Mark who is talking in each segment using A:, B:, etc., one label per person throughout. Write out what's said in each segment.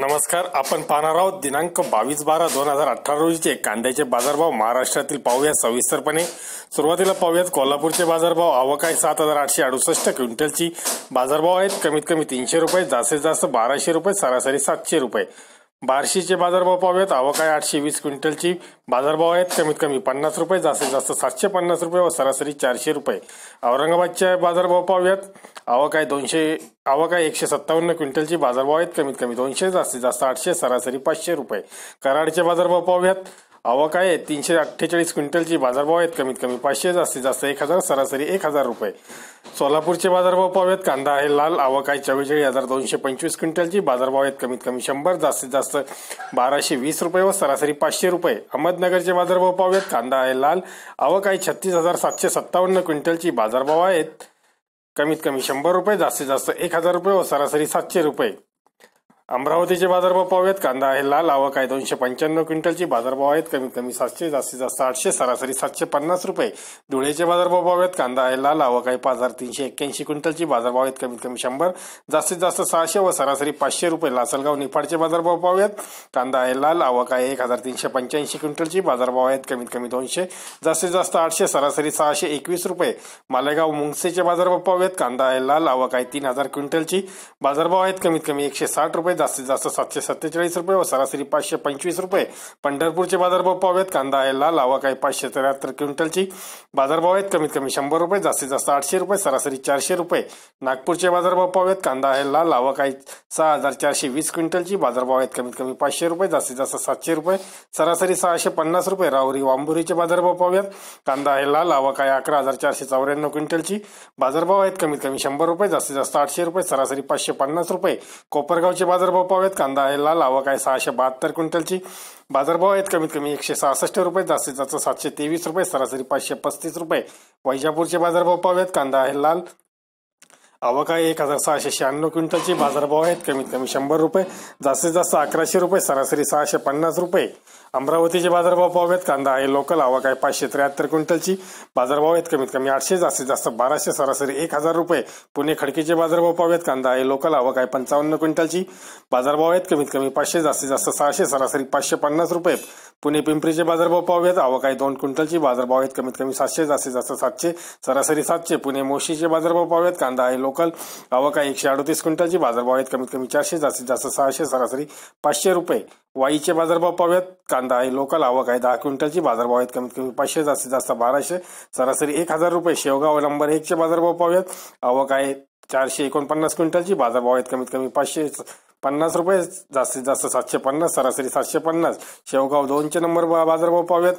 A: नमस्कार आपण पाहणार आहोत दिनांक बावीस बारा दोन हजार अठरा रोजीचे कांद्याचे बाजारभाव महाराष्ट्रातील पाहूया सविस्तरपणे सुरुवातीला पाहूयात कोल्हापूरचे बाजारभाव आवक सात हजार आठशे अडुसष्ट क्विंटलची बाजारभाव आहेत कमीत कमी तीनशे रुपये जास्तीत जास्त बाराशे रुपये सरासरी सातशे रुपये बार्शीचे बाजारभाव पाहूयात आवक आहे आठशे वीस क्विंटलची बाजारभाव आहेत कमीत कमी पन्नास रुपये जास्तीत जास्त सातशे पन्नास रुपये व सरासरी चारशे रुपये औरंगाबादच्या बाजारभाव पाहूयात आवक आहे दोनशे आवक आहे एकशे सत्तावन्न क्विंटलची बाजारभाव आहेत कमीत कमी दोनशे जास्तीत जास्त आठशे सरासरी पाचशे रुपये कराडचे बाजारभाव पाहूयात आवक आहे तीनशे अठ्ठेचाळीस क्विंटलची बाजारभाव आहेत कमीत कमी पाचशे जास्तीत जास्त एक हजार सरासरी एक हजार रुपये सोलापूरचे बाजारभाव पाहूयात कांदा आहे लाल आवक आहे चव्वेचाळीस हजार दोनशे पंचवीस क्विंटलची बाजारभाव आहेत कमीत कमी शंभर जास्तीत जास्त बाराशे वीस रुपये व सरासरी पाचशे रुपये अहमदनगरचे बाजारभाव पाहूयात कांदा आहे लाल आवक आहे छत्तीस हजार सातशे सत्तावन्न क्विंटलची बाजारभाव आहेत कमीत कमी शंभर रुपये जास्तीत जास्त एक हजार रुपये व सरासरी सातशे रुपये अमरावतीचे बाजारभाव पाहूयात कांदा आहे लाल आवक आहे दोनशे पंच्याण्णव क्विंटलचे बाजारभाव आहेत कमीत कमी सातशे जास्तीत जास्त आठशे सरासरी सातशे पन्नास रुपये धुळेचे बाजारभाव पाहूयात कांदा आहे लाल आवक आहे पाच हजार तीनशे एक्क्याऐंशी क्विंटलची बाजारभाव आहेत कमीत कमी शंभर जास्तीत जास्त सहाशे व सरासरी पाचशे रुपये लासलगाव निफाडचे बाजारभाव पाहूयात कांदा आहे लाल आवक आहे एक हजार तीनशे पंच्याऐंशी क्विंटलची बाजारभाव आहेत कमीत कमी दोनशे जास्तीत जास्त आठशे सरासरी सहाशे एकवीस रुपये मालेगाव मुंगसेचे बाजारभाव पाहूयात कांदा आहे लाल आवक आहे तीन हजार क्विंटलची बाजारभाव आहेत कमीत कमी एकशे साठ रुपये जास्तीत जास्त सातशे सत्तेचाळीस रुपये व सरासरी पाचशे पंचवीस रुपये पंढरपूरचे बाजारभाव पाहूयात कांदा आहे लाल लावा काही पाचशे त्र्याहत्तर क्विंटलची बाजारभाव आहेत कमीत कमी शंभर रुपये जास्तीत जास्त आठशे रुपये सरासरी चारशे रुपये नागपूरचे बाजारभाव पावेत कांदा आहे लाल लावा काही सहा हजार चारशे वीस क्विंटलची बाजारभाव आहेत कमीत कमी पाचशे रुपये जास्तीत जास्त सातशे रुपये सरासरी सहाशे पन्नास रुपये राहुरी वांबुरीचे बाजारभाव पाहूयात कांदा आहे लाल लावा काय अकरा हजार चारशे चौऱ्याण्णव क्विंटलची बाजारभाव आहेत कमीत कमी शंभर रुपये जास्तीत जास्त आठशे रुपये सरासरी पाचशे पन्नास रुपये कोपरगावचे बाजार बाजारभाव पावेत कांदा आहे लाल आवक आहे सहाशे बहात्तर क्विंटलची बाजारभाव आहेत कमीत कमी एकशे सहासष्ट रुपये जास्तीत जास्त सातशे तेवीस रुपये सरासरी पाचशे पस्तीस रुपये वैजापूरचे बाजारभाव पाव्यात कांदा आहे लाल आहे एक हजार सहाशे शहाण्णव क्विंटलचे बाजारभाव आहेत कमीत कमी शंभर रुपये जास्तीत जास्त अकराशे रुपये सरासरी सहाशे पन्नास रुपये अमरावतीचे बाजारभाव पाहूयात कांदा आहे लोकल अवकाय आहे पाचशे त्र्याहत्तर क्विंटलची बाजारभाव आहेत कमीत कमी आठशे जास्तीत जास्त बाराशे सरासरी एक हजार रुपये पुणे खडकीचे बाजारभाव पाहूयात कांदा आहे लोकल अवकाय पंचावन्न क्विंटलची बाजारभाव आहेत कमीत कमी पाचशे जास्तीत जास्त सहाशे सरासरी पाचशे पन्नास रुपये पुणे पिंपरीचे बाजारभाव पाहूयात आवक आहे दोन क्विंटलची बाजारभाव आहेत कमीत कमी सातशे जास्तीत जास्त सातशे सरासरी सातशे पुणे मोशीचे बाजारभाव पाहूयात कांदा आहे लोकल आवक आहे एकशे अडतीस क्विंटलची बाजारभाव आहेत कमीत कमी चारशे जास्तीत जास्त सहाशे सरासरी पाचशे रुपये वाईचे बाजारभाव पाहूयात कांदा आहे लोकल आवक आहे दहा क्विंटलची बाजारभाव आहेत कमीत कमी पाचशे जास्तीत जास्त बाराशे सरासरी एक हजार रुपये शेवगाव नंबर एकचे बाजारभाव पाहूयात आवक आहे चारशे एकोणपन्नास क्विंटलची बाजारभाव आहेत कमीत कमी पाचशे पन्नास रुपये जास्तीत जास्त सातशे पन्नास सरासरी सातशे पन्नास शेवगाव दोनशे नंबर बाजारभाव पाहूयात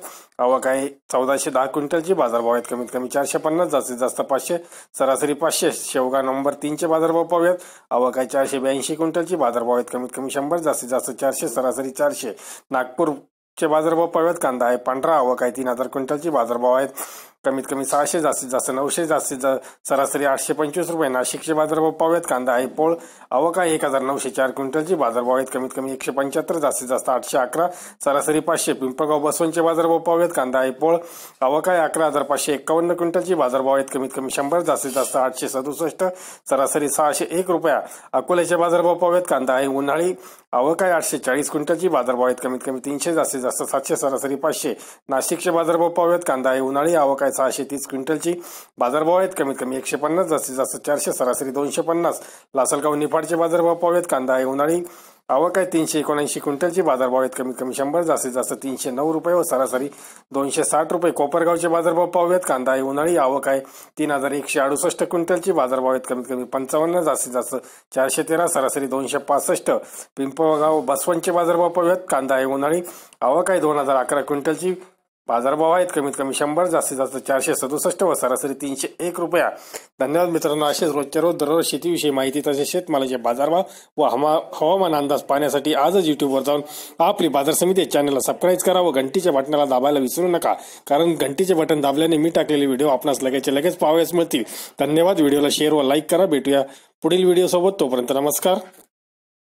A: अवा काही चौदाशे दहा क्विंटलची बाजारभाव आहेत कमीत कमी चारशे पन्नास जास्तीत जास्त पाचशे सरासरी पाचशे शेवगाव नंबर तीनचे बाजारभाव पाहूयात अवा काही चारशे ब्याऐंशी क्विंटलची बाजारभाव आहेत कमीत कमी शंभर जास्तीत जास्त चारशे सरासरी चारशे नागपूर चे बाजारभाव पाहूयात कांदा आहे पांढरा अवा काही तीन हजार क्विंटलची बाजारभाव आहेत कमीत कमी सहाशे जास्तीत जास्त नऊशे जास्तीत जास्त सरासरी आठशे पंचवीस रुपये नाशिकचे बाजारभाव पावेत कांदा आहे पोळ अवका एक हजार नऊशे चार क्विंटलची बाजारभाव आहेत कमीत कमी एकशे पंच्याहत्तर जास्तीत जास्त आठशे अकरा सरासरी पाचशे पिंपळगाव बसवंतचे बाजारभाव पावेत कांदा आहे पोळ अवकाय अकरा हजार पाचशे एकावन्न क्विंटलची बाजारभाव आहेत कमीत कमी शंभर जास्तीत जास्त आठशे सदुसष्ट सरासरी सहाशे एक रुपया अकोल्याचे बाजारभाव पावेत कांदा आहे उन्हाळी अवकाय आठशे चाळीस क्विंटलची बाजारभाव आहेत कमीत कमी तीनशे जास्तीत जास्त सातशे सरासरी पाचशे नाशिकचे बाजारभाव पावेत कांदा आहे उन्हाळी अवकाय आहे सहाशे तीस क्विंटलची बाजारभाव आहेत कमीत कमी एकशे पन्नास जास्तीत जास्त चारशे सरासरी दोनशे पन्नास लासलगाव निफाडचे बाजारभाव पावेत कांदा आहे उन्हाळी आवक आहे तीनशे एकोणऐंशी क्विंटलची बाजारभाव आहेत कमीत कमी शंभर जास्तीत जास्त तीनशे नऊ रुपये व सरासरी दोनशे साठ रुपये कोपरगावचे बाजारभाव पाहूयात कांदा आहे उन्हाळी आवक आहे तीन हजार एकशे अडुसष्ट क्विंटलची बाजारभाव आहेत कमीत कमी पंचावन्न जास्तीत जास्त चारशे तेरा सरासरी दोनशे पासष्ट पिंपळगाव बसवंतचे बाजारभाव पाहूयात कांदा आहे उन्हाळी आवक आहे दोन हजार अकरा क्विंटलची बाजारभाव आहेत कमीत कमी शंभर जास्तीत जास्त चारशे सदुसष्ट व सरासरी तीनशे एक रुपया धन्यवाद मित्रांनो असेच रोजच्या रोज दररोज शेतीविषयी माहिती तसेच शेतमालाचे बाजारभाव व हवामान अंदाज पाहण्यासाठी आजच यूट्यूबवर जाऊन आपली बाजार समिती चॅनलला सबस्क्राईब करा व घंटीच्या बटनाला दाबायला विसरू नका कारण घंटीचे बटन दाबल्याने मी टाकलेले व्हिडिओ आपणास लगेच लगेच पाहावयास मिळतील धन्यवाद व्हिडिओला शेअर व लाईक करा भेटूया पुढील व्हिडिओसोबत तोपर्यंत नमस्कार